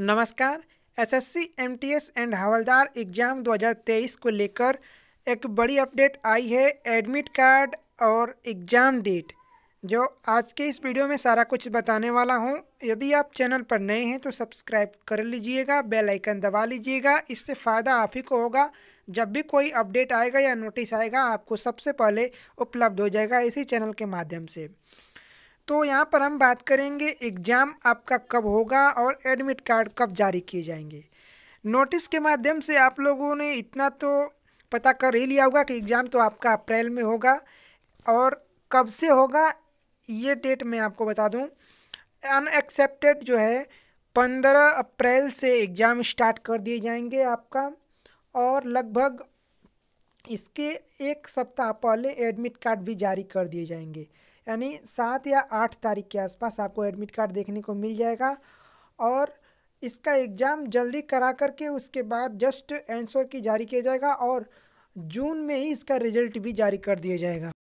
नमस्कार SSC MTS and हवलदार exam 2023 को लेकर एक बड़ी अपडेट आई है एडमिट कार्ड और एग्ज़ाम डेट जो आज के इस वीडियो में सारा कुछ बताने वाला हूं यदि आप चैनल पर नए हैं तो सब्सक्राइब कर लीजिएगा बेल आइकन दबा लीजिएगा इससे फ़ायदा आप ही को होगा जब भी कोई अपडेट आएगा या नोटिस आएगा आपको सबसे पहले उपलब्ध हो जाएगा इसी चैनल के माध्यम से तो यहाँ पर हम बात करेंगे एग्ज़ाम आपका कब होगा और एडमिट कार्ड कब जारी किए जाएंगे नोटिस के माध्यम से आप लोगों ने इतना तो पता कर ही लिया होगा कि एग्ज़ाम तो आपका अप्रैल में होगा और कब से होगा ये डेट मैं आपको बता दूँ अनएक्सेप्टेड जो है पंद्रह अप्रैल से एग्ज़ाम स्टार्ट कर दिए जाएंगे आपका और लगभग इसके एक सप्ताह पहले एडमिट कार्ड भी जारी कर दिए जाएंगे यानी सात या आठ तारीख के आसपास आपको एडमिट कार्ड देखने को मिल जाएगा और इसका एग्ज़ाम जल्दी करा करके उसके बाद जस्ट आंसर की जारी किया जाएगा और जून में ही इसका रिजल्ट भी जारी कर दिया जाएगा